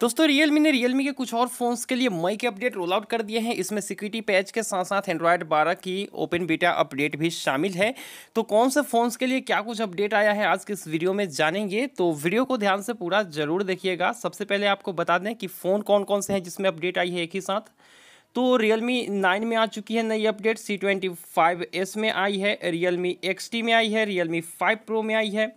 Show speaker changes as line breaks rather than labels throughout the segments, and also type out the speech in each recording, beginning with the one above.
दोस्तों रियलमी ने रियलमी के कुछ और फोन्स के लिए मई के अपडेट रोल आउट कर दिए हैं इसमें सिक्योरिटी पैच के साथ साथ एंड्रॉयड 12 की ओपन बीटा अपडेट भी शामिल है तो कौन से फ़ोन्स के लिए क्या कुछ अपडेट आया है आज के इस वीडियो में जानेंगे तो वीडियो को ध्यान से पूरा ज़रूर देखिएगा सबसे पहले आपको बता दें कि फ़ोन कौन कौन से हैं जिसमें अपडेट आई है एक ही साथ तो Realme नाइन में आ चुकी है नई अपडेट सी में आई है Realme XT में आई है Realme फाइव प्रो में आई है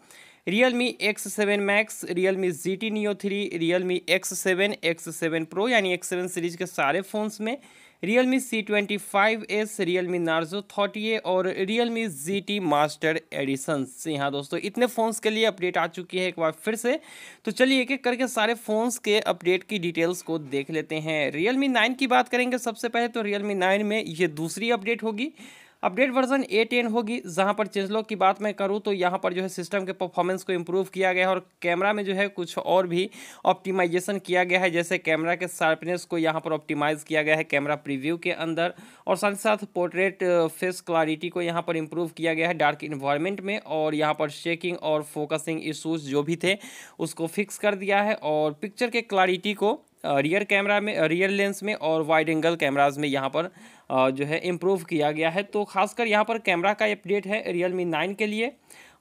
Realme X seven Max Realme G T Neo three Realme X seven X seven Pro यानी एक्स सेवन सीरीज के सारे फ़ोन्स में Realme C twenty five S Realme Narzo thirty A और Realme G T master edition यहाँ दोस्तों इतने phones के लिए अपडेट आ चुकी है एक बार फिर से तो चलिए एक एक करके सारे फ़ोन्स के अपडेट की डिटेल्स को देख लेते हैं रियल मी नाइन की बात करेंगे सबसे पहले तो रियल मी नाइन में ये दूसरी अपडेट होगी अपडेट वर्जन ए टेन होगी जहाँ पर चेंजलॉक की बात मैं करूँ तो यहाँ पर जो है सिस्टम के परफॉर्मेंस को इम्प्रूव किया गया है और कैमरा में जो है कुछ और भी ऑप्टिमाइजेशन किया गया है जैसे कैमरा के शार्पनेस को यहाँ पर ऑप्टिमाइज़ किया गया है कैमरा प्रीव्यू के अंदर और साथ ही साथ पोर्ट्रेट फेस क्लारिटी को यहाँ पर इम्प्रूव किया गया है डार्क इन्वायरमेंट में और यहाँ पर शेकिंग और फोकसिंग इशूज़ जो भी थे उसको फिक्स कर दिया है और पिक्चर के क्लारिटी को रियर कैमरा में रियर लेंस में और वाइड एंगल कैमराज में यहाँ पर जो है इम्प्रूव किया गया है तो खासकर यहाँ पर कैमरा का अपडेट है रियल मी नाइन के लिए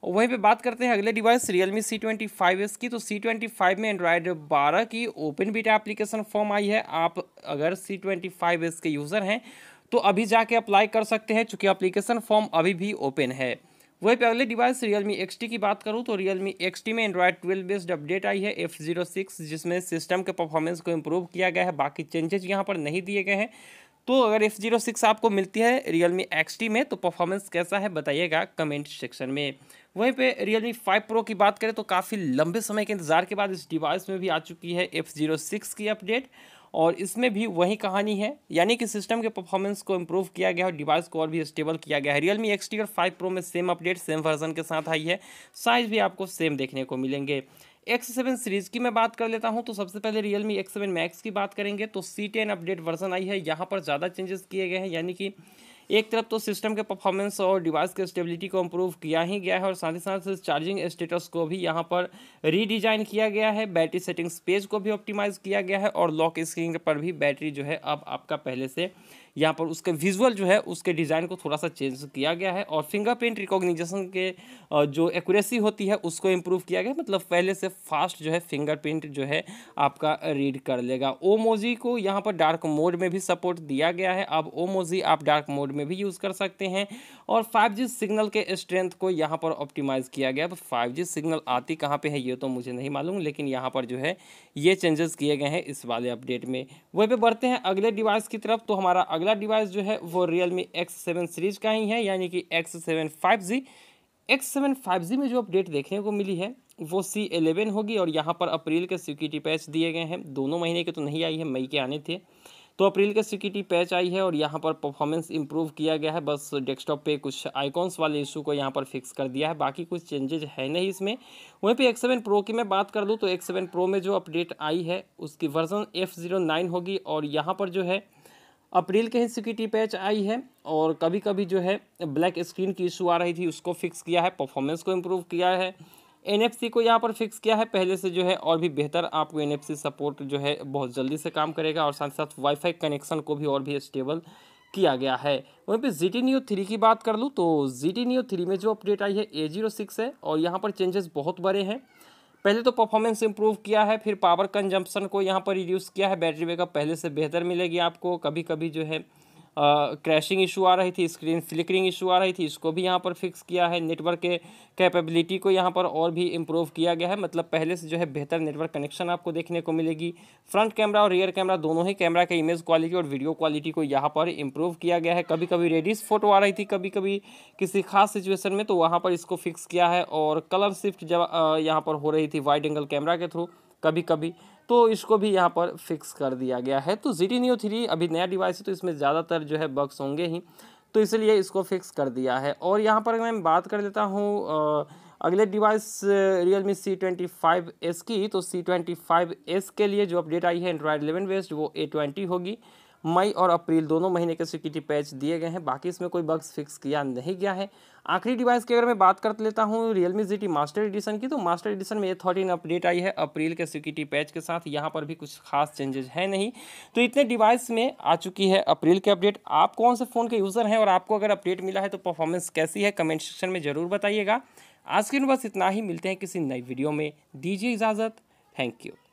वहीं पे बात करते हैं अगले device Realme C twenty five S की तो सी ट्वेंटी फाइव में एंड्रॉयड बारह की ओपन बीटा एप्लीकेशन फॉर्म आई है आप अगर सी ट्वेंटी फाइव एस के यूज़र हैं तो अभी जाके अप्लाई कर सकते हैं चूँकि अप्लीकेशन फॉर्म अभी भी ओपन है वही पे अगले डिवाइस रियलमी एक्स की बात करूँ तो रियलमी एक्स में एंड्रॉयड ट्वेल्व बेस्ड अपडेट आई है एफ जीरो सिक्स जिसमें सिस्टम के परफॉर्मेंस को इम्प्रूव किया गया है बाकी चेंजेस यहाँ पर नहीं दिए गए हैं तो अगर एफ जीरो सिक्स आपको मिलती है रियलमी एक्स में तो परफॉर्मेंस कैसा है बताइएगा कमेंट सेक्शन में वहीं पे रियलमी फाइव प्रो की बात करें तो काफ़ी लंबे समय के इंतज़ार के बाद इस डिवाइस में भी आ चुकी है एफ जीरो सिक्स की अपडेट और इसमें भी वही कहानी है यानी कि सिस्टम के परफॉर्मेंस को इम्प्रूव किया गया और डिवाइस को और भी स्टेबल किया गया है रियल मी और फाइव प्रो में सेम अपडेट सेम वर्जन के साथ आई है साइज़ भी आपको सेम देखने को मिलेंगे एक्स सेवन सीरीज़ की मैं बात कर लेता हूं तो सबसे पहले Realme X7 x seven max की बात करेंगे तो सी टेन अपडेट वर्जन आई है यहाँ पर ज़्यादा चेंजेस किए गए हैं यानी कि एक तरफ तो सिस्टम के परफॉर्मेंस और डिवाइस के स्टेबिलिटी को इम्प्रूव किया ही गया है और साथ ही साथ चार्जिंग स्टेटस को भी यहाँ पर रीडिजाइन किया गया है बैटरी सेटिंग स्पेस को भी ऑप्टिमाइज़ किया गया है और लॉक स्क्रीन पर भी बैटरी जो है अब आपका पहले से यहाँ पर उसके विजुअल जो है उसके डिज़ाइन को थोड़ा सा चेंज किया गया है और फिंगरप्रिंट रिकॉग्निशन के जो एक्यूरेसी होती है उसको इम्प्रूव किया गया मतलब पहले से फास्ट जो है फिंगरप्रिंट जो है आपका रीड कर लेगा ओमोजी को यहाँ पर डार्क मोड में भी सपोर्ट दिया गया है अब ओमोजी आप डार्क मोड में भी यूज़ कर सकते हैं और फाइव सिग्नल के स्ट्रेंथ को यहाँ पर ऑप्टिमाइज़ किया गया फाइव जी सिग्नल आती कहाँ पर है ये तो मुझे नहीं मालूम लेकिन यहाँ पर जो है ये चेंजेस किए गए हैं इस वाले अपडेट में वह पर बढ़ते हैं अगले डिवाइस की तरफ तो हमारा अगला अगला डिवाइस जो है वो Realme X seven series का ही है यानी कि X seven five G X seven five G में जो अपडेट देखने को मिली है वो सी एलेवन होगी और यहाँ पर अप्रैल के सिक्योरिटी पैच दिए गए हैं दोनों महीने के तो नहीं आई है मई के आने थे तो अप्रैल के सिक्योरिटी पैच आई है और यहाँ पर परफॉर्मेंस इंप्रूव किया गया है बस डेस्कटॉप पे कुछ आइकॉन्स वाले इशू को यहाँ पर फिक्स कर दिया है बाकी कुछ चेंजेज है नहीं इसमें वहीं पे एक्स सेवन प्रो की मैं बात कर दूँ तो एक्स सेवन प्रो में जो अपडेट आई है उसकी वर्जन एफ जीरो नाइन होगी और यहाँ पर जो है अप्रैल के हिस्से की टी पैच आई है और कभी कभी जो है ब्लैक स्क्रीन की इशू आ रही थी उसको फिक्स किया है परफॉर्मेंस को इम्प्रूव किया है एन को यहाँ पर फिक्स किया है पहले से जो है और भी बेहतर आपको एन सपोर्ट जो है बहुत जल्दी से काम करेगा और साथ साथ वाईफाई कनेक्शन को भी और भी स्टेबल किया गया है वहीं पे जी टी न्यू थ्री की बात कर लूँ तो जी टी न्यू थ्री में जो अपडेट आई है ए जीरो सिक्स है और यहाँ पर चेंजेस बहुत बड़े हैं पहले तो परफॉर्मेंस इंप्रूव किया है फिर पावर कंजम्पशन को यहाँ पर रिड्यूस किया है बैटरी बैकअप पहले से बेहतर मिलेगी आपको कभी कभी जो है क्रैशिंग इशू आ रही थी स्क्रीन फ्लिकरिंग इशू आ रही थी इसको भी यहाँ पर फिक्स किया है नेटवर्क के कैपेबिलिटी को यहाँ पर और भी इम्प्रूव किया गया है मतलब पहले से जो है बेहतर नेटवर्क कनेक्शन आपको देखने को मिलेगी फ्रंट कैमरा और रियर कैमरा दोनों ही कैमरा के इमेज क्वालिटी और वीडियो क्वालिटी को यहाँ पर इम्प्रूव किया गया है कभी कभी रेडीज़ फोटो आ रही थी कभी कभी किसी खास सिचुएसन में तो वहाँ पर इसको फिक्स किया है और कलर शिफ्ट जब यहाँ पर हो रही थी वाइड एंगल कैमरा के थ्रू कभी कभी तो इसको भी यहाँ पर फिक्स कर दिया गया है तो जी टी न्यू थ्री अभी नया डिवाइस है तो इसमें ज़्यादातर जो है बग्स होंगे ही तो इसलिए इसको फिक्स कर दिया है और यहाँ पर मैं बात कर लेता हूँ अगले device Realme C twenty five S की तो सी ट्वेंटी फाइव एस के लिए जो अपडेट आई है एंड्रॉयड एलेवन बेस्ड वो ए ट्वेंटी होगी मई और अप्रैल दोनों महीने के सिक्योरिटी पैच दिए गए हैं बाकी इसमें कोई बग्स फिक्स किया नहीं गया है आखिरी डिवाइस की अगर मैं बात कर लेता हूँ Realme G T master edition की तो मास्टर एडिशन में ये थर्टीन अपडेट आई है अप्रैल के सिक्योरिटी पैच के साथ यहाँ पर भी कुछ खास चेंजेज है नहीं तो इतने डिवाइस में आ चुकी है अप्रैल के अपडेट आप कौन से फ़ोन के यूज़र हैं और आपको अगर अपडेट मिला है तो परफॉर्मेंस कैसी है कमेंट सेक्शन में ज़रूर बताइएगा आज के दिन बस इतना ही मिलते हैं किसी नई वीडियो में दीजिए इजाज़त थैंक यू